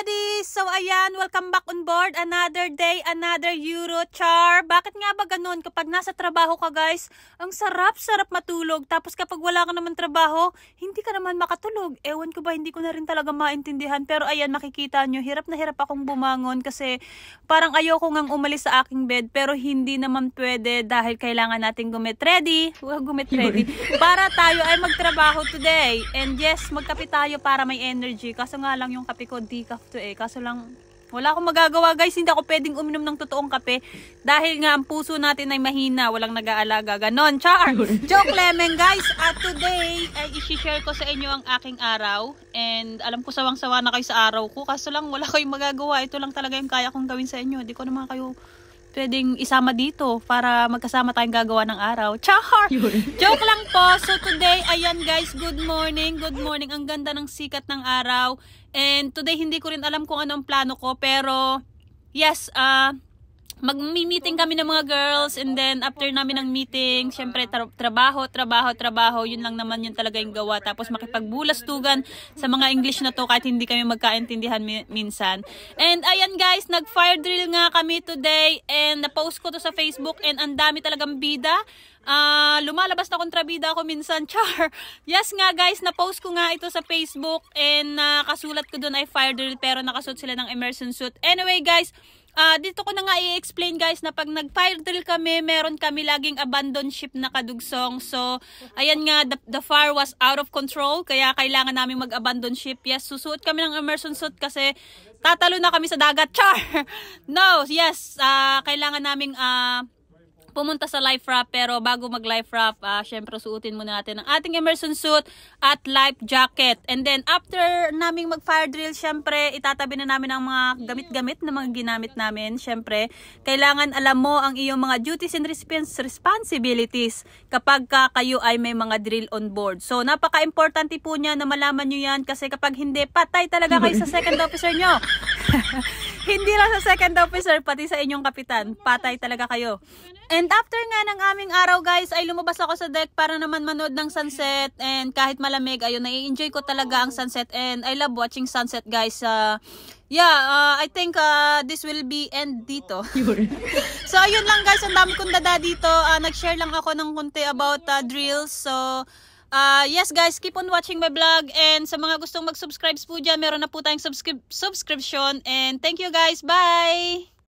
everybody. guys! So ayan, welcome back on board. Another day, another Eurochar. Bakit nga ba ganun? Kapag nasa trabaho ka guys, ang sarap-sarap matulog. Tapos kapag wala ka naman trabaho, hindi ka naman makatulog. Ewan ko ba, hindi ko na rin talaga maintindihan. Pero ayan, makikita nyo, hirap na hirap akong bumangon kasi parang ayoko ngang umalis sa aking bed. Pero hindi naman pwede dahil kailangan natin gumit ready. Well, gumit ready. Para tayo ay magtrabaho today. And yes, magkape tayo para may energy. Kaso nga lang yung kape ko, decaf to eh. Kaso Kaso lang, wala akong magagawa guys. Hindi ako pwedeng uminom ng totoong kape. Dahil nga ang puso natin ay mahina. Walang nag-aalaga. Ganon. Char! Joke lemon guys. At today ay isi-share ko sa inyo ang aking araw. And alam ko sawang-sawa na kayo sa araw ko. Kaso lang wala kayong magagawa. Ito lang talaga yung kaya kong gawin sa inyo. Hindi ko naman kayo pwedeng isama dito para magkasama tayong gagawa ng araw. Char! Joke lang po. So today, ayan guys, good morning, good morning. Ang ganda ng sikat ng araw. And today, hindi ko rin alam kung ano ang plano ko. Pero, yes, ah... Uh, mag-meeting kami ng mga girls and then after namin ng meeting, syempre tra trabaho, trabaho, trabaho, yun lang naman yung talaga yung gawa. Tapos makipagbulas-tugan sa mga English na to kahit hindi kami magkaintindihan mi minsan. And ayan guys, nag-fire drill nga kami today and na-post ko to sa Facebook and ang dami talagang bida. Uh, lumalabas na kontrabida ako minsan, char. Yes nga guys, na-post ko nga ito sa Facebook and nakasulat uh, ko doon ay fire drill pero nakasuot sila ng immersion suit. Anyway guys, Uh, dito ko na nga i-explain guys na pag nag-fire drill kami, meron kami laging abandon ship na kadugsong. So, ayan nga, the, the fire was out of control, kaya kailangan namin mag-abandon ship. Yes, susuot kami ng immersion suit kasi tatalo na kami sa dagat. Char! No, yes, uh, kailangan naming uh, pumunta sa life raft pero bago mag life raft uh, ah, syempre suutin muna natin ang ating immersion suit at life jacket. And then after naming mag fire drill, syempre itatabi na namin ang mga gamit-gamit na mga ginamit namin. Syempre, kailangan alam mo ang iyong mga duties and responsibilities kapag ka kayo ay may mga drill on board. So napaka-importante po niya na malaman nyo yan kasi kapag hindi, patay talaga kayo sa second officer nyo. Hindi lang sa second officer, pati sa inyong kapitan. Patay talaga kayo. And after nga ng aming araw guys, ay lumabas ako sa deck para naman manood ng sunset. And kahit malamig, ayun, nai-enjoy ko talaga ang sunset. And I love watching sunset guys. Uh, yeah, uh, I think uh, this will be end dito. so, ayun lang guys, ang dami kong dada dito. Uh, Nag-share lang ako ng kunti about uh, drills. So, Uh, yes guys, keep on watching my vlog and sa mga gustong mag-subscribe po dyan, meron na po tayong subscri subscription and thank you guys, bye!